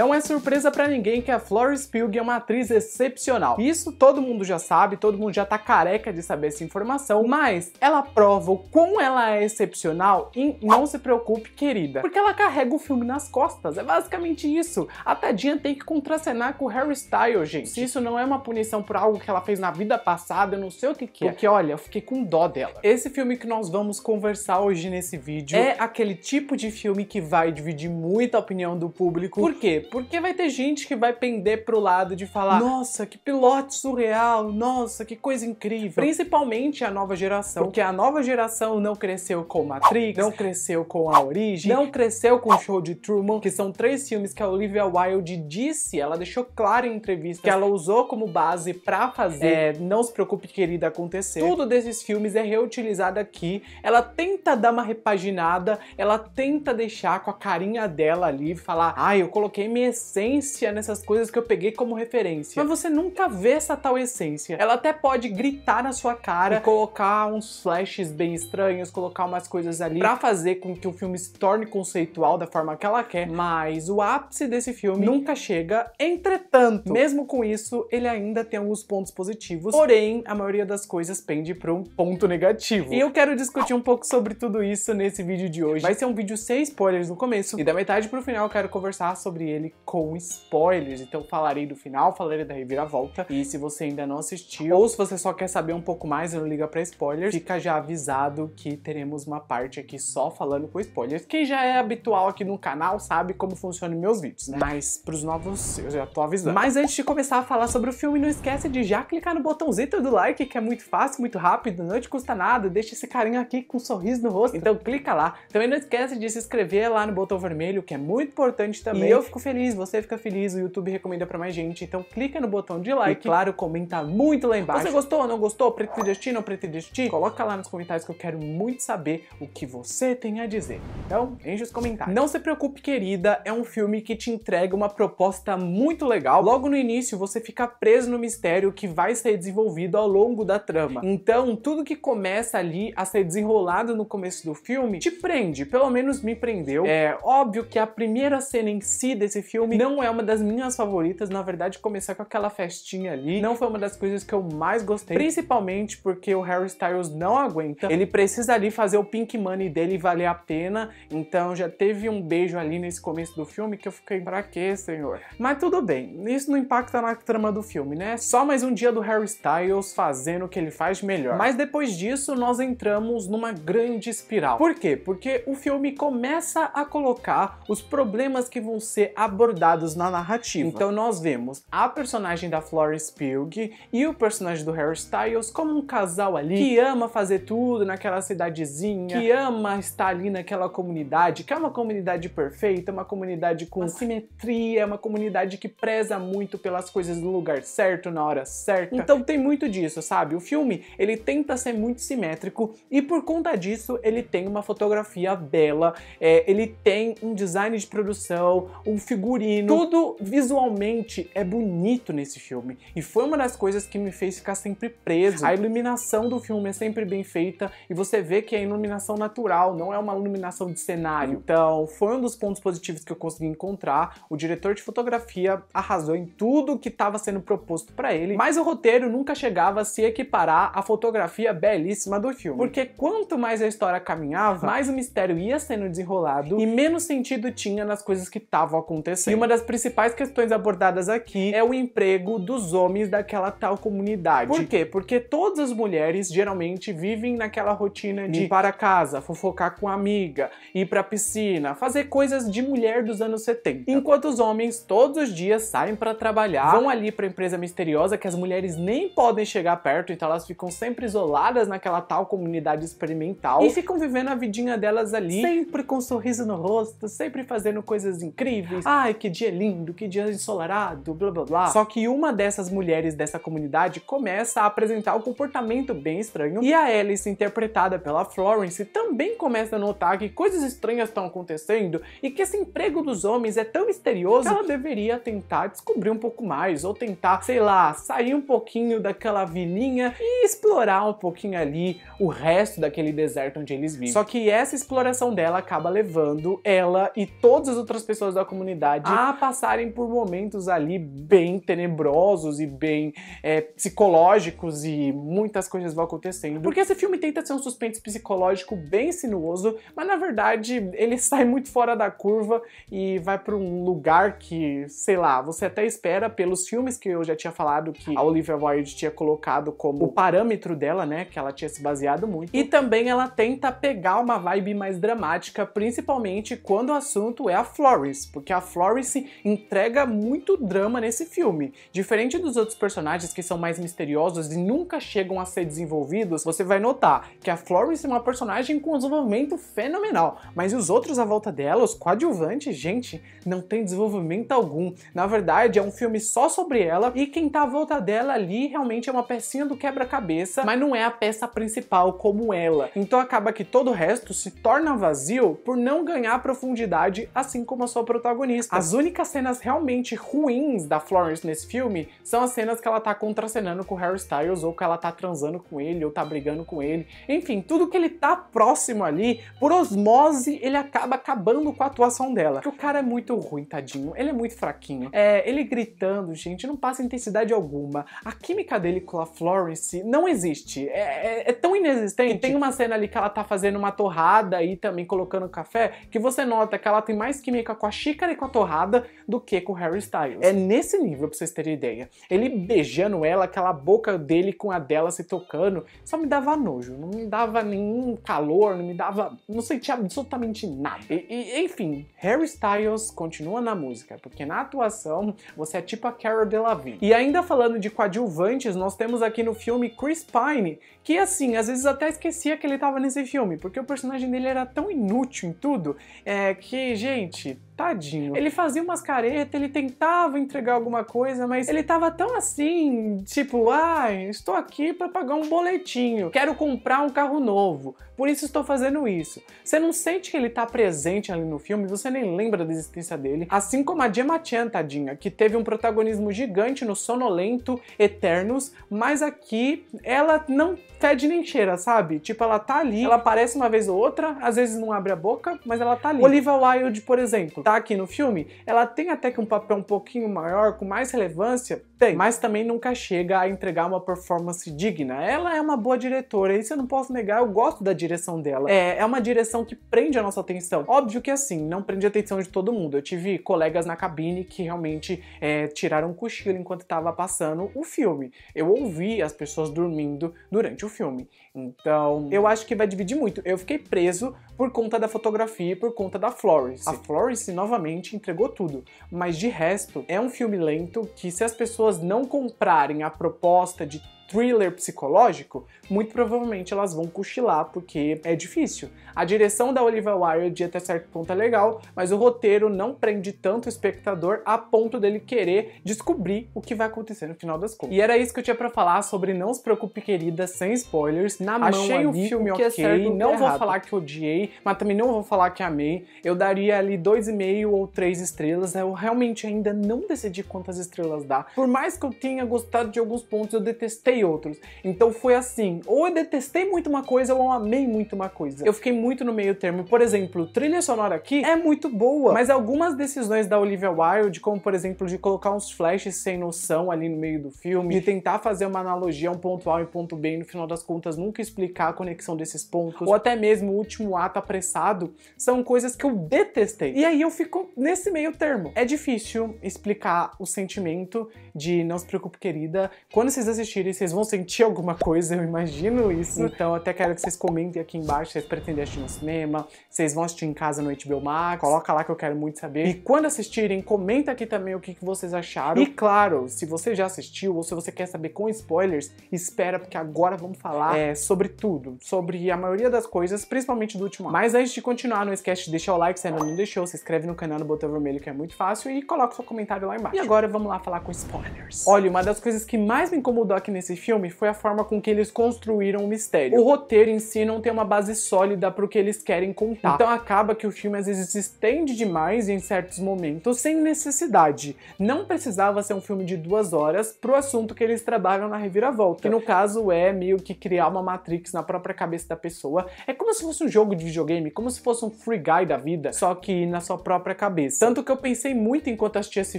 Não é surpresa para ninguém que a Florence Pugh é uma atriz excepcional. Isso todo mundo já sabe, todo mundo já tá careca de saber essa informação, mas ela prova o quão ela é excepcional em Não Se Preocupe, Querida. Porque ela carrega o filme nas costas, é basicamente isso. A tadinha tem que contracenar com o Harry Styles, gente. Se isso não é uma punição por algo que ela fez na vida passada, eu não sei o que que é. Porque olha, eu fiquei com dó dela. Esse filme que nós vamos conversar hoje nesse vídeo é aquele tipo de filme que vai dividir muita opinião do público. Por quê? Porque vai ter gente que vai pender pro lado de falar: nossa, que piloto surreal, nossa, que coisa incrível. Principalmente a nova geração. Porque a nova geração não cresceu com Matrix, não cresceu com A Origem, não cresceu com o Show de Truman, que são três filmes que a Olivia Wilde disse, ela deixou claro em entrevista que ela usou como base pra fazer é, Não Se Preocupe Querida acontecer. Tudo desses filmes é reutilizado aqui, ela tenta dar uma repaginada, ela tenta deixar com a carinha dela ali, falar: ah, eu coloquei minha minha essência nessas coisas que eu peguei como referência. Mas você nunca vê essa tal essência. Ela até pode gritar na sua cara e colocar uns flashes bem estranhos, colocar umas coisas ali pra fazer com que o filme se torne conceitual da forma que ela quer, mas o ápice desse filme nunca chega. Entretanto, mesmo com isso, ele ainda tem alguns pontos positivos, porém, a maioria das coisas pende para um ponto negativo. E eu quero discutir um pouco sobre tudo isso nesse vídeo de hoje. Vai ser um vídeo sem spoilers no começo, e da metade pro final eu quero conversar sobre ele com spoilers. Então falarei do final, falarei da reviravolta. E se você ainda não assistiu, ou se você só quer saber um pouco mais e não liga pra spoilers, fica já avisado que teremos uma parte aqui só falando com spoilers. Quem já é habitual aqui no canal sabe como funcionam meus vídeos, né? Mas pros novos, eu já tô avisando. Mas antes de começar a falar sobre o filme, não esquece de já clicar no botãozinho do like, que é muito fácil, muito rápido, não te custa nada, deixa esse carinha aqui com um sorriso no rosto. Então clica lá. Também não esquece de se inscrever lá no botão vermelho, que é muito importante também. E eu fico feliz feliz, você fica feliz, o YouTube recomenda para mais gente. Então clica no botão de like. E claro, comenta muito lá embaixo. Você gostou ou não gostou? Preto destino ou preto destino? Coloca lá nos comentários que eu quero muito saber o que você tem a dizer. Então, enche os comentários. Não se preocupe, querida, é um filme que te entrega uma proposta muito legal. Logo no início, você fica preso no mistério que vai ser desenvolvido ao longo da trama. Então, tudo que começa ali a ser desenrolado no começo do filme te prende, pelo menos me prendeu. É óbvio que a primeira cena em si desse esse filme. Não é uma das minhas favoritas, na verdade, começar com aquela festinha ali não foi uma das coisas que eu mais gostei, principalmente porque o Harry Styles não aguenta. Ele precisa ali fazer o pink money dele valer a pena, então já teve um beijo ali nesse começo do filme que eu fiquei pra quê, senhor? Mas tudo bem, isso não impacta na trama do filme, né? Só mais um dia do Harry Styles fazendo o que ele faz melhor. Mas depois disso, nós entramos numa grande espiral. Por quê? Porque o filme começa a colocar os problemas que vão ser abordados abordados na narrativa. Então nós vemos a personagem da Florence Pugh e o personagem do Harry Styles como um casal ali que ama fazer tudo naquela cidadezinha, que ama estar ali naquela comunidade, que é uma comunidade perfeita, uma comunidade com uma simetria, uma comunidade que preza muito pelas coisas no lugar certo, na hora certa. Então tem muito disso, sabe? O filme, ele tenta ser muito simétrico e por conta disso ele tem uma fotografia bela, é, ele tem um design de produção, um figurino figurino. Tudo visualmente é bonito nesse filme. E foi uma das coisas que me fez ficar sempre preso. A iluminação do filme é sempre bem feita e você vê que é iluminação natural, não é uma iluminação de cenário. Então, foi um dos pontos positivos que eu consegui encontrar. O diretor de fotografia arrasou em tudo que estava sendo proposto para ele, mas o roteiro nunca chegava a se equiparar à fotografia belíssima do filme. Porque quanto mais a história caminhava, mais o mistério ia sendo desenrolado e menos sentido tinha nas coisas que estavam acontecendo acontecendo. E uma das principais questões abordadas aqui é o emprego dos homens daquela tal comunidade. Por quê? Porque todas as mulheres geralmente vivem naquela rotina de hum. ir para casa, fofocar com a amiga, ir para piscina, fazer coisas de mulher dos anos 70. Enquanto os homens todos os dias saem para trabalhar, vão ali para empresa misteriosa que as mulheres nem podem chegar perto, então elas ficam sempre isoladas naquela tal comunidade experimental e ficam vivendo a vidinha delas ali, sempre com um sorriso no rosto, sempre fazendo coisas incríveis. Ah, ai, que dia lindo, que dia ensolarado, blá blá blá. Só que uma dessas mulheres dessa comunidade começa a apresentar um comportamento bem estranho e a Alice, interpretada pela Florence, também começa a notar que coisas estranhas estão acontecendo e que esse emprego dos homens é tão misterioso que ela deveria tentar descobrir um pouco mais ou tentar, sei lá, sair um pouquinho daquela vilinha e explorar um pouquinho ali o resto daquele deserto onde eles vivem. Só que essa exploração dela acaba levando ela e todas as outras pessoas da comunidade a ah, passarem por momentos ali bem tenebrosos e bem é, psicológicos e muitas coisas vão acontecendo. Porque esse filme tenta ser um suspense psicológico bem sinuoso, mas na verdade ele sai muito fora da curva e vai para um lugar que, sei lá, você até espera pelos filmes que eu já tinha falado que a Olivia Wilde tinha colocado como o parâmetro dela, né, que ela tinha se baseado muito. E também ela tenta pegar uma vibe mais dramática, principalmente quando o assunto é a Florence, porque a Florence entrega muito drama nesse filme. Diferente dos outros personagens que são mais misteriosos e nunca chegam a ser desenvolvidos, você vai notar que a Florence é uma personagem com um desenvolvimento fenomenal, mas os outros à volta dela, os coadjuvantes, gente, não tem desenvolvimento algum. Na verdade, é um filme só sobre ela e quem tá à volta dela ali realmente é uma pecinha do quebra-cabeça, mas não é a peça principal como ela. Então acaba que todo o resto se torna vazio por não ganhar profundidade, assim como a sua protagonista protagonista. As únicas cenas realmente ruins da Florence nesse filme são as cenas que ela tá contracenando com o Harry Styles, ou que ela tá transando com ele, ou tá brigando com ele. Enfim, tudo que ele tá próximo ali, por osmose, ele acaba acabando com a atuação dela. Porque o cara é muito ruim, tadinho. Ele é muito fraquinho. É, ele gritando, gente, não passa intensidade alguma. A química dele com a Florence não existe. É, é, é tão inexistente. E tem uma cena ali que ela tá fazendo uma torrada e também colocando café, que você nota que ela tem mais química com a xícara e com a torrada do que com Harry Styles. É nesse nível pra vocês terem ideia. Ele beijando ela, aquela boca dele com a dela se tocando, só me dava nojo, não me dava nenhum calor, não me dava, não sentia absolutamente nada. E, e, enfim, Harry Styles continua na música, porque na atuação você é tipo a Cara Delevingne. E ainda falando de coadjuvantes, nós temos aqui no filme Chris Pine, que assim, às vezes até esquecia que ele tava nesse filme, porque o personagem dele era tão inútil em tudo, é que, gente, tadinho. Ele fazia umas caretas, ele tentava entregar alguma coisa, mas ele tava tão assim, tipo, ai, ah, estou aqui para pagar um boletinho, quero comprar um carro novo, por isso estou fazendo isso. Você não sente que ele tá presente ali no filme, você nem lembra da existência dele. Assim como a Gemma Chan, tadinha, que teve um protagonismo gigante no Sonolento Eternos, mas aqui ela não fede nem cheira, sabe? Tipo, ela tá ali, ela aparece uma vez ou outra, às vezes não abre a boca, mas ela tá ali. Oliva Wilde, por exemplo, comentar aqui no filme, ela tem até que um papel um pouquinho maior, com mais relevância, tem, mas também nunca chega a entregar uma performance digna. Ela é uma boa diretora, isso eu não posso negar, eu gosto da direção dela. É, é uma direção que prende a nossa atenção. Óbvio que assim, não prende a atenção de todo mundo. Eu tive colegas na cabine que realmente é, tiraram um cochilo enquanto estava passando o filme. Eu ouvi as pessoas dormindo durante o filme. Então, eu acho que vai dividir muito. Eu fiquei preso por conta da fotografia e por conta da Florence. A Florence novamente entregou tudo, mas de resto, é um filme lento que se as pessoas não comprarem a proposta de thriller psicológico, muito provavelmente elas vão cochilar, porque é difícil. A direção da Olivia Wilde até certo ponto é legal, mas o roteiro não prende tanto o espectador a ponto dele querer descobrir o que vai acontecer no final das contas. E era isso que eu tinha para falar sobre Não Se Preocupe Querida, sem spoilers. Na Achei mão ali, o filme o que é ok, é certo, não vou falar que odiei, mas também não vou falar que amei. Eu daria ali 2,5 ou 3 estrelas, eu realmente ainda não decidi quantas estrelas dá. Por mais que eu tenha gostado de alguns pontos, eu detestei outros. Então foi assim, ou eu detestei muito uma coisa ou eu amei muito uma coisa. Eu fiquei muito no meio termo. Por exemplo, trilha sonora aqui é muito boa, mas algumas decisões da Olivia Wilde, como por exemplo de colocar uns flashes sem noção ali no meio do filme, de tentar fazer uma analogia, um ponto A e um ponto B, e no final das contas nunca explicar a conexão desses pontos, ou até mesmo o último ato apressado, são coisas que eu detestei. E aí eu fico nesse meio termo. É difícil explicar o sentimento de não se preocupe, querida. Quando vocês assistirem, vocês vocês vão sentir alguma coisa, eu imagino isso. Então até quero que vocês comentem aqui embaixo se vocês pretendem assistir no cinema, vocês vão assistir em casa no HBO Max, coloca lá que eu quero muito saber. E quando assistirem, comenta aqui também o que, que vocês acharam. E claro, se você já assistiu ou se você quer saber com spoilers, espera, porque agora vamos falar é, sobre tudo, sobre a maioria das coisas, principalmente do último ano. Mas antes de continuar, não esquece de deixar o like se ainda não deixou, se inscreve no canal no botão vermelho que é muito fácil e coloca seu comentário lá embaixo. E agora vamos lá falar com spoilers. Olha, uma das coisas que mais me incomodou aqui nesse filme foi a forma com que eles construíram o mistério. O roteiro em si não tem uma base sólida pro que eles querem contar. Tá. Então acaba que o filme às vezes se estende demais em certos momentos sem necessidade. Não precisava ser um filme de duas horas pro assunto que eles trabalham na reviravolta. Que no caso é meio que criar uma Matrix na própria cabeça da pessoa. É como se fosse um jogo de videogame, como se fosse um free guy da vida, só que na sua própria cabeça. Tanto que eu pensei muito enquanto assistia esse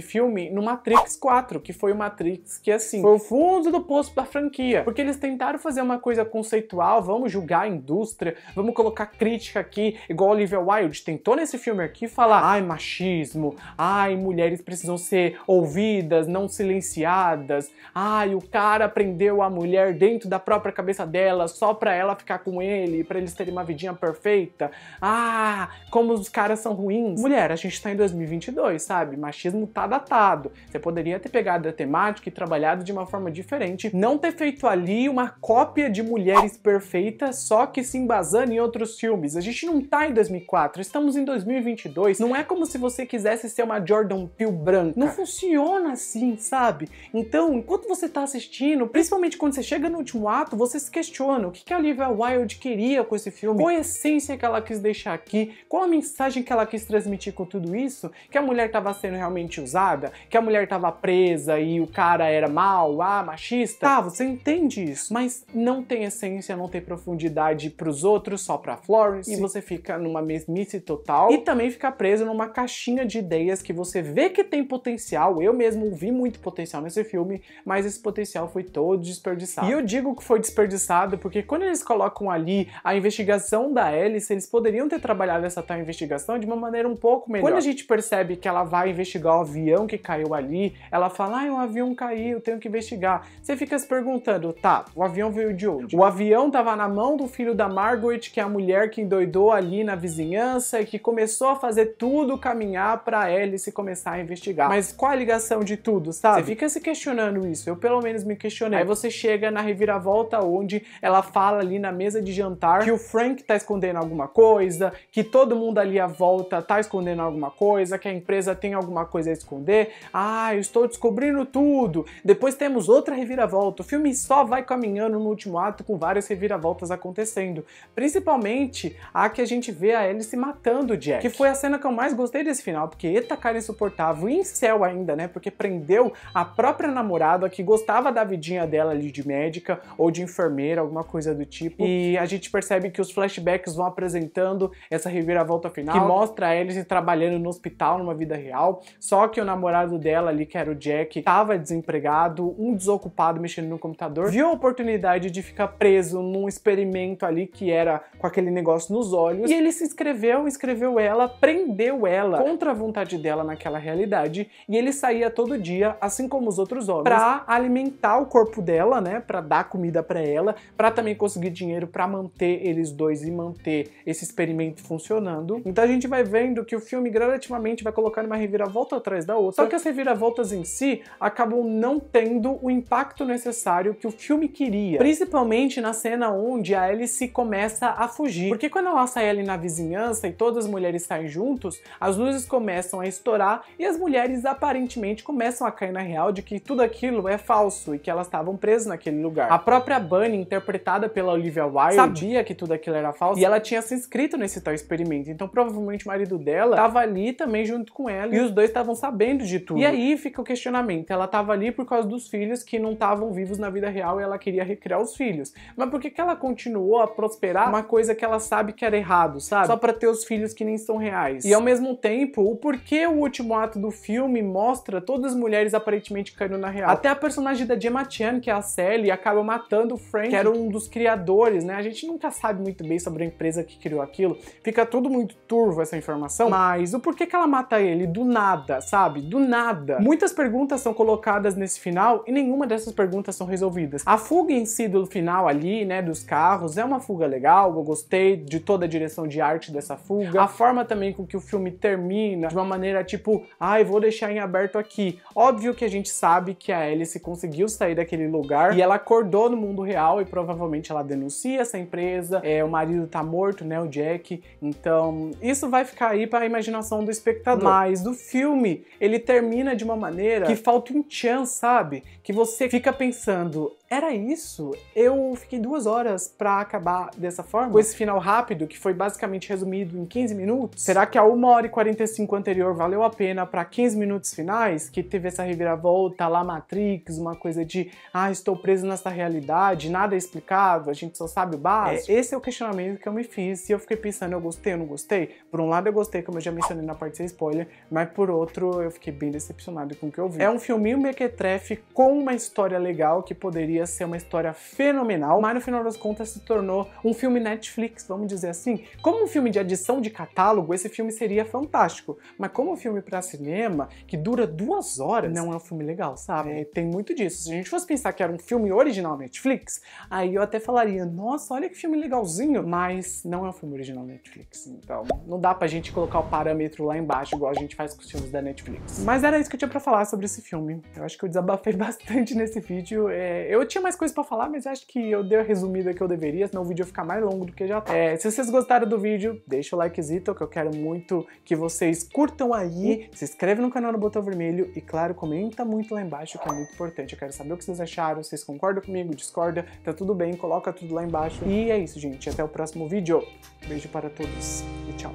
filme no Matrix 4, que foi o Matrix que assim, foi o fundo do poço da franquia. Porque eles tentaram fazer uma coisa conceitual, vamos julgar a indústria, vamos colocar crítica aqui igual Olivia Wilde tentou nesse filme aqui falar, ai, machismo, ai, mulheres precisam ser ouvidas, não silenciadas, ai, o cara prendeu a mulher dentro da própria cabeça dela só pra ela ficar com ele, pra eles terem uma vidinha perfeita, ah, como os caras são ruins. Mulher, a gente tá em 2022, sabe? Machismo tá datado. Você poderia ter pegado a temática e trabalhado de uma forma diferente, não ter feito ali uma cópia de mulheres perfeitas, só que se embasando em outros filmes. A gente não tá em 2004, estamos em 2022. Não é como se você quisesse ser uma Jordan Peele branca. Não funciona assim, sabe? Então, enquanto você tá assistindo, principalmente quando você chega no último ato, você se questiona o que, que a Olivia Wilde queria com esse filme, qual a essência que ela quis deixar aqui, qual a mensagem que ela quis transmitir com tudo isso, que a mulher tava sendo realmente usada, que a mulher tava presa e o cara era mal, ah, machista. Tá, você entende isso, mas não tem essência, não tem profundidade pros outros, só pra Florence, e você fica ficar numa mesmice total e também ficar preso numa caixinha de ideias que você vê que tem potencial. Eu mesmo vi muito potencial nesse filme, mas esse potencial foi todo desperdiçado. E eu digo que foi desperdiçado porque quando eles colocam ali a investigação da Alice, eles poderiam ter trabalhado essa tal investigação de uma maneira um pouco melhor. Quando a gente percebe que ela vai investigar o avião que caiu ali, ela fala, ah, o avião caiu, tenho que investigar. Você fica se perguntando, tá, o avião veio de onde? O avião tava na mão do filho da Margaret, que é a mulher que endoidou ali na vizinhança que começou a fazer tudo caminhar para ele se começar a investigar. Mas qual a ligação de tudo, sabe? Você fica se questionando isso. Eu pelo menos me questionei. Aí você chega na reviravolta onde ela fala ali na mesa de jantar que o Frank tá escondendo alguma coisa, que todo mundo ali à volta tá escondendo alguma coisa, que a empresa tem alguma coisa a esconder. Ah, eu estou descobrindo tudo. Depois temos outra reviravolta. O filme só vai caminhando no último ato com várias reviravoltas acontecendo. Principalmente a que a gente vê a Ellie se matando o Jack. Que foi a cena que eu mais gostei desse final, porque eita tá cara insuportável, e em céu ainda, né? Porque prendeu a própria namorada que gostava da vidinha dela ali de médica ou de enfermeira, alguma coisa do tipo. E a gente percebe que os flashbacks vão apresentando essa reviravolta final, que mostra a Ellie trabalhando no hospital, numa vida real. Só que o namorado dela ali, que era o Jack, estava desempregado, um desocupado mexendo no computador, viu a oportunidade de ficar preso num experimento ali que era com aquele negócio nos olhos ele se inscreveu, inscreveu ela, prendeu ela contra a vontade dela naquela realidade e ele saía todo dia, assim como os outros homens, para alimentar o corpo dela, né, para dar comida para ela, para também conseguir dinheiro para manter eles dois e manter esse experimento funcionando. Então a gente vai vendo que o filme gradativamente vai colocando uma reviravolta atrás da outra. Só que as reviravoltas em si acabam não tendo o impacto necessário que o filme queria, principalmente na cena onde a Alice começa a fugir. Porque quando a nossa na na vizinhança e todas as mulheres saem juntos, as luzes começam a estourar e as mulheres aparentemente começam a cair na real de que tudo aquilo é falso e que elas estavam presas naquele lugar. A própria Bunny, interpretada pela Olivia Wilde, sabia que tudo aquilo era falso e ela tinha se inscrito nesse tal experimento, então provavelmente o marido dela estava ali também junto com ela e os dois estavam sabendo de tudo. E aí fica o questionamento, ela estava ali por causa dos filhos que não estavam vivos na vida real e ela queria recriar os filhos. Mas por que, que ela continuou a prosperar uma coisa que ela sabe que era errado, sabe? Só para ter os filhos que nem são reais. E ao mesmo tempo, o porquê o último ato do filme mostra todas as mulheres aparentemente caindo na real. Até a personagem da Gemma Chan, que é a Sally, acaba matando o Frank, que era um dos criadores, né? A gente nunca sabe muito bem sobre a empresa que criou aquilo. Fica tudo muito turvo essa informação, mas o porquê que ela mata ele do nada, sabe? Do nada. Muitas perguntas são colocadas nesse final e nenhuma dessas perguntas são resolvidas. A fuga em si do final ali, né, dos carros, é uma fuga legal, eu gostei de toda a direção direção de arte dessa fuga, a forma também com que o filme termina, de uma maneira tipo, ai, ah, vou deixar em aberto aqui. Óbvio que a gente sabe que a Alice conseguiu sair daquele lugar e ela acordou no mundo real e provavelmente ela denuncia essa empresa, é, o marido tá morto, né, o Jack. Então, isso vai ficar aí para a imaginação do espectador. Mas do filme, ele termina de uma maneira que falta um tchan, sabe? Que você fica pensando, era isso. Eu fiquei duas horas para acabar dessa forma. Com esse final rápido, que foi basicamente resumido em 15 minutos. Será que a 1 hora e 45 anterior valeu a pena para 15 minutos finais? Que teve essa reviravolta lá Matrix, uma coisa de ah, estou preso nessa realidade, nada é explicável, a gente só sabe o básico. É, esse é o questionamento que eu me fiz e eu fiquei pensando, eu gostei, ou não gostei? Por um lado eu gostei, como eu já mencionei na parte sem spoiler, mas por outro eu fiquei bem decepcionado com o que eu vi. É um filminho mequetrefe com uma história legal que poderia ia ser uma história fenomenal, mas no final das contas se tornou um filme Netflix, vamos dizer assim. Como um filme de adição de catálogo, esse filme seria fantástico, mas como um filme para cinema, que dura duas horas, não é um filme legal, sabe? É, tem muito disso. Se a gente fosse pensar que era um filme original Netflix, aí eu até falaria, nossa, olha que filme legalzinho, mas não é um filme original Netflix, então não dá pra gente colocar o parâmetro lá embaixo, igual a gente faz com os filmes da Netflix. Mas era isso que eu tinha pra falar sobre esse filme. Eu acho que eu desabafei bastante nesse vídeo. É, eu tinha mais coisa para falar, mas acho que eu dei a resumida que eu deveria, senão o vídeo ia ficar mais longo do que já tá. É, se vocês gostaram do vídeo, deixa o likezito, que eu quero muito que vocês curtam aí, se inscreve no canal no Botão Vermelho e, claro, comenta muito lá embaixo, que é muito importante. Eu quero saber o que vocês acharam, vocês concordam comigo, discordam, tá tudo bem, coloca tudo lá embaixo. E é isso, gente. Até o próximo vídeo. Beijo para todos e tchau.